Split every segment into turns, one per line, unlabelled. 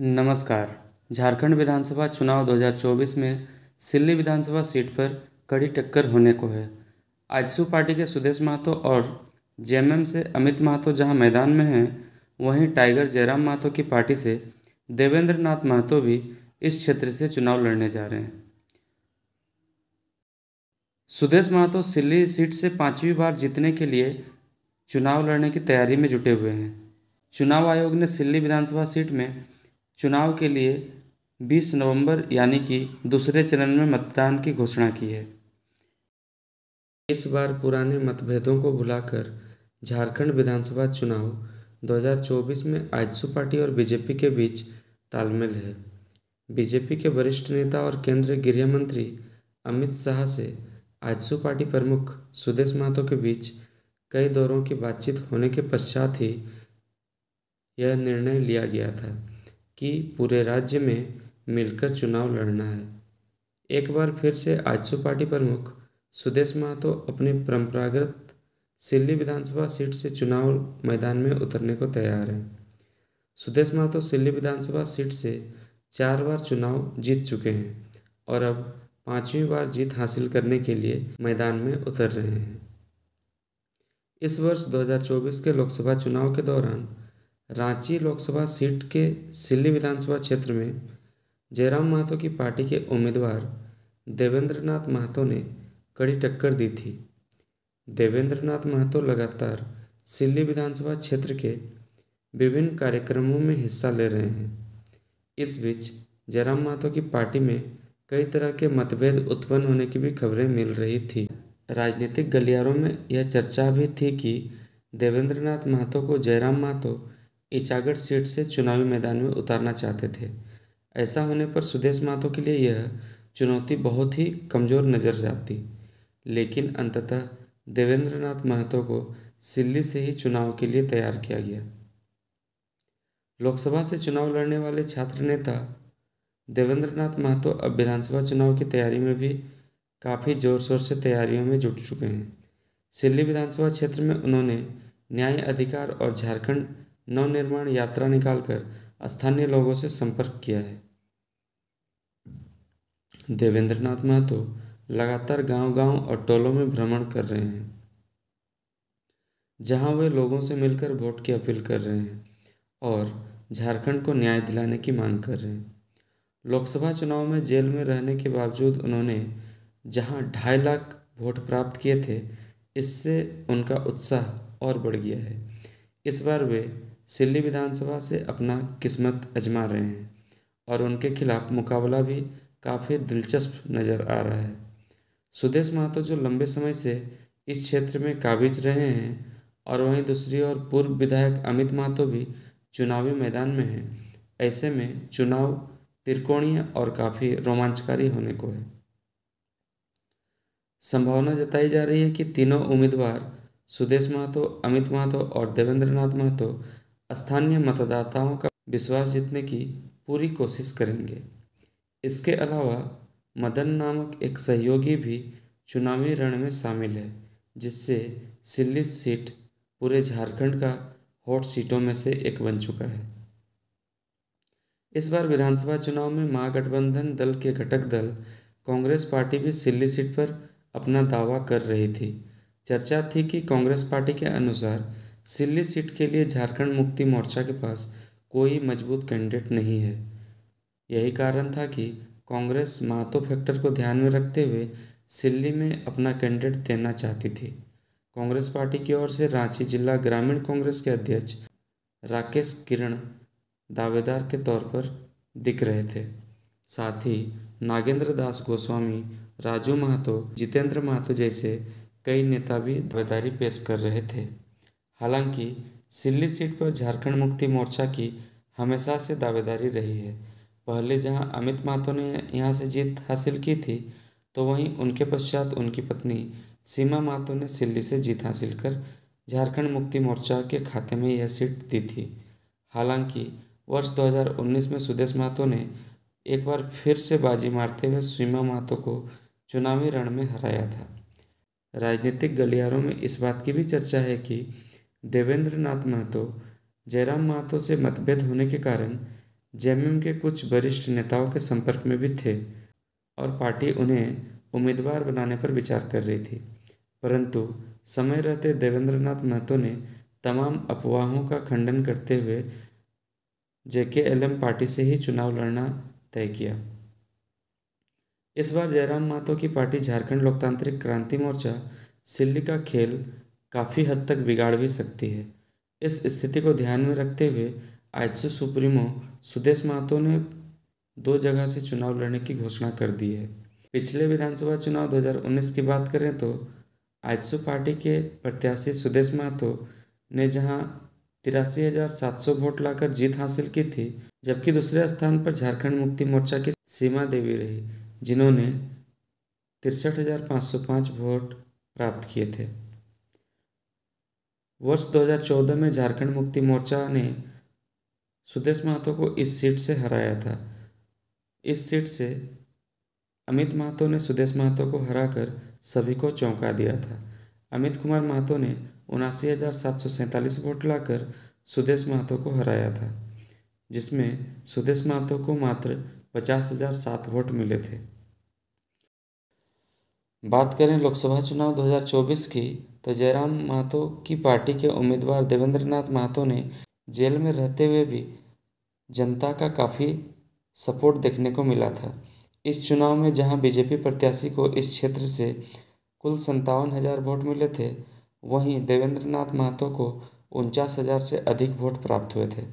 नमस्कार झारखंड विधानसभा चुनाव 2024 में सिल्ली विधानसभा सीट पर कड़ी टक्कर होने को है आजसू पार्टी के सुदेश महतो और जेएमएम से अमित महतो जहां मैदान में हैं वहीं टाइगर जयराम महतो की पार्टी से देवेंद्र नाथ महतो भी इस क्षेत्र से चुनाव लड़ने जा रहे हैं सुदेश महतो सिल्ली सीट से पाँचवीं बार जीतने के लिए चुनाव लड़ने की तैयारी में जुटे हुए हैं चुनाव आयोग ने सिल्ली विधानसभा सीट में चुनाव के लिए बीस नवंबर यानी कि दूसरे चरण में मतदान की घोषणा की है इस बार पुराने मतभेदों को भुलाकर झारखंड विधानसभा चुनाव 2024 में आजसू पार्टी और बीजेपी के बीच तालमेल है बीजेपी के वरिष्ठ नेता और केंद्रीय गृह मंत्री अमित शाह से आजसू पार्टी प्रमुख सुदेश महतो के बीच कई दौरों की बातचीत होने के पश्चात ही यह निर्णय लिया गया था कि पूरे राज्य में मिलकर चुनाव लड़ना है एक बार फिर से आजसू पार्टी प्रमुख सुदेश महतो अपने परंपरागत सिल्ली विधानसभा सीट से चुनाव मैदान में उतरने को तैयार हैं सुदेश महतो सिल्ली विधानसभा सीट से चार बार चुनाव जीत चुके हैं और अब पांचवीं बार जीत हासिल करने के लिए मैदान में उतर रहे हैं इस वर्ष 2024 के लोकसभा चुनाव के दौरान रांची लोकसभा सीट के सिल्ली विधानसभा क्षेत्र में जयराम महतो की पार्टी के उम्मीदवार देवेंद्रनाथ महतो ने कड़ी टक्कर दी थी देवेंद्रनाथ महतो लगातार सिल्ली विधानसभा क्षेत्र के विभिन्न कार्यक्रमों में हिस्सा ले रहे हैं इस बीच जयराम महतो की पार्टी में कई तरह के मतभेद उत्पन्न होने की भी खबरें मिल रही थी राजनीतिक गलियारों में यह चर्चा भी थी कि देवेंद्रनाथ महतो को जयराम महतो इचागढ़ सीट से चुनावी मैदान में उतारना चाहते थे ऐसा होने पर सुदेश महतो के लिए यह चुनौती बहुत ही कमज़ोर नजर आती लेकिन अंततः देवेंद्रनाथ महतो को सिल्ली से ही चुनाव के लिए तैयार किया गया लोकसभा से चुनाव लड़ने वाले छात्र नेता देवेंद्र नाथ महतो अब विधानसभा चुनाव की तैयारी में भी काफ़ी जोर शोर से तैयारियों में जुट चुके हैं सिल्ली विधानसभा क्षेत्र में उन्होंने न्याय अधिकार और झारखंड नवनिर्माण यात्रा निकालकर स्थानीय लोगों से संपर्क किया है देवेंद्रनाथ महतो लगातार गांव-गांव और टोलों में भ्रमण कर रहे हैं जहां वे लोगों से मिलकर वोट की अपील कर रहे हैं और झारखंड को न्याय दिलाने की मांग कर रहे हैं लोकसभा चुनाव में जेल में रहने के बावजूद उन्होंने जहां ढाई लाख वोट प्राप्त किए थे इससे उनका उत्साह और बढ़ गया है इस बार वे सिल्ली विधानसभा से अपना किस्मत अजमा रहे हैं और उनके खिलाफ मुकाबला भी काफ़ी दिलचस्प नज़र आ रहा है सुदेश महतो जो लंबे समय से इस क्षेत्र में काबिज रहे हैं और वहीं दूसरी ओर पूर्व विधायक अमित महतो भी चुनावी मैदान में हैं ऐसे में चुनाव त्रिकोणीय और काफ़ी रोमांचकारी होने को है संभावना जताई जा रही है कि तीनों उम्मीदवार सुदेश महतो अमित महतो और देवेंद्र नाथ महतो स्थानीय मतदाताओं का विश्वास जीतने की पूरी कोशिश करेंगे इसके अलावा मदन नामक एक सहयोगी भी चुनावी रण में शामिल है जिससे सिल्ली सीट पूरे झारखंड का हॉट सीटों में से एक बन चुका है इस बार विधानसभा चुनाव में महागठबंधन दल के घटक दल कांग्रेस पार्टी भी सिल्ली सीट पर अपना दावा कर रही थी चर्चा थी कि कांग्रेस पार्टी के अनुसार सिल्ली सीट के लिए झारखंड मुक्ति मोर्चा के पास कोई मजबूत कैंडिडेट नहीं है यही कारण था कि कांग्रेस मातो फैक्टर को ध्यान में रखते हुए सिल्ली में अपना कैंडिडेट देना चाहती थी कांग्रेस पार्टी की ओर से रांची जिला ग्रामीण कांग्रेस के अध्यक्ष राकेश किरण दावेदार के तौर पर दिख रहे थे साथ ही नागेंद्र दास गोस्वामी राजू महतो जितेंद्र महतो जैसे कई नेता भी दावेदारी पेश कर रहे थे हालांकि सिल्ली सीट पर झारखंड मुक्ति मोर्चा की हमेशा से दावेदारी रही है पहले जहां अमित महतो ने यहां से जीत हासिल की थी तो वहीं उनके पश्चात उनकी पत्नी सीमा महतो ने सिल्ली से जीत हासिल कर झारखंड मुक्ति मोर्चा के खाते में यह सीट दी थी हालांकि वर्ष 2019 में सुदेश महतो ने एक बार फिर से बाजी मारते हुए सीमा महतो को चुनावी रण में हराया था राजनीतिक गलियारों में इस बात की भी चर्चा है कि देवेंद्र नाथ महतो जयराम महतो से मतभेद होने के कारण जेएमएम के कुछ वरिष्ठ नेताओं के संपर्क में भी थे और पार्टी उन्हें उम्मीदवार बनाने पर विचार कर रही थी परंतु समय रहते देवेंद्र नाथ महतो ने तमाम अफवाहों का खंडन करते हुए जेके एल एम पार्टी से ही चुनाव लड़ना तय किया इस बार जयराम महतो की पार्टी झारखंड लोकतांत्रिक क्रांति मोर्चा सिल्ली का खेल काफ़ी हद तक बिगाड़ भी सकती है इस स्थिति को ध्यान में रखते हुए से सुप्रीमो सुदेश महतो ने दो जगह से चुनाव लड़ने की घोषणा कर दी है पिछले विधानसभा चुनाव 2019 की बात करें तो आजसू पार्टी के प्रत्याशी सुदेश महतो ने जहां तिरासी हजार सात सौ वोट लाकर जीत हासिल की थी जबकि दूसरे स्थान पर झारखंड मुक्ति मोर्चा की सीमा देवी रही जिन्होंने तिरसठ हजार पाँच सौ पाँच वोट प्राप्त किए थे वर्ष 2014 में झारखंड मुक्ति मोर्चा ने सुदेश महतो को इस सीट से हराया था इस सीट से अमित महतो ने सुदेश महतो को हराकर सभी को चौंका दिया था अमित कुमार महतो ने उनासी हज़ार सात सौ सैंतालीस वोट लाकर सुदेश महतो को हराया था जिसमें सुदेश महतो को मात्र पचास हज़ार सात वोट मिले थे बात करें लोकसभा चुनाव 2024 की तो जयराम महतो की पार्टी के उम्मीदवार देवेंद्र नाथ महतो ने जेल में रहते हुए भी जनता का काफ़ी सपोर्ट देखने को मिला था इस चुनाव में जहां बीजेपी प्रत्याशी को इस क्षेत्र से कुल संतावन हज़ार वोट मिले थे वहीं देवेंद्र नाथ महतो को उनचास हज़ार से अधिक वोट प्राप्त हुए थे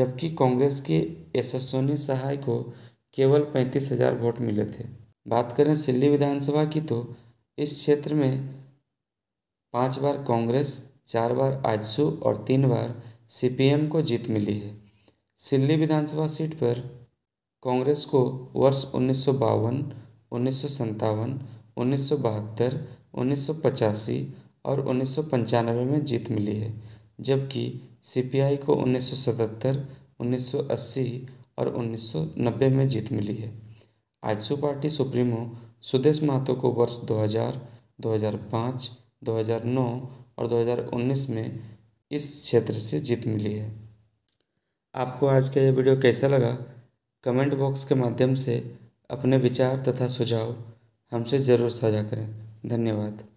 जबकि कांग्रेस के यशस्वनी सहाय को केवल पैंतीस हज़ार वोट मिले थे बात करें सिल्ली विधानसभा की तो इस क्षेत्र में पाँच बार कांग्रेस चार बार आजसू और तीन बार सीपीएम को जीत मिली है सिल्ली विधानसभा सीट पर कांग्रेस को वर्ष उन्नीस सौ बावन उन्नीस सौ सत्तावन उन्नीस सौ बहत्तर उन्नीस सौ पचासी और उन्नीस सौ पंचानवे में जीत मिली है जबकि सीपीआई को उन्नीस सौ सतहत्तर उन्नीस सौ अस्सी और उन्नीस सौ नब्बे में जीत मिली है आजसू पार्टी सुप्रीमो सुदेश महतो को वर्ष 2000, 2005, 2009 और 2019 में इस क्षेत्र से जीत मिली है आपको आज का यह वीडियो कैसा लगा कमेंट बॉक्स के माध्यम से अपने विचार तथा सुझाव हमसे ज़रूर साझा करें धन्यवाद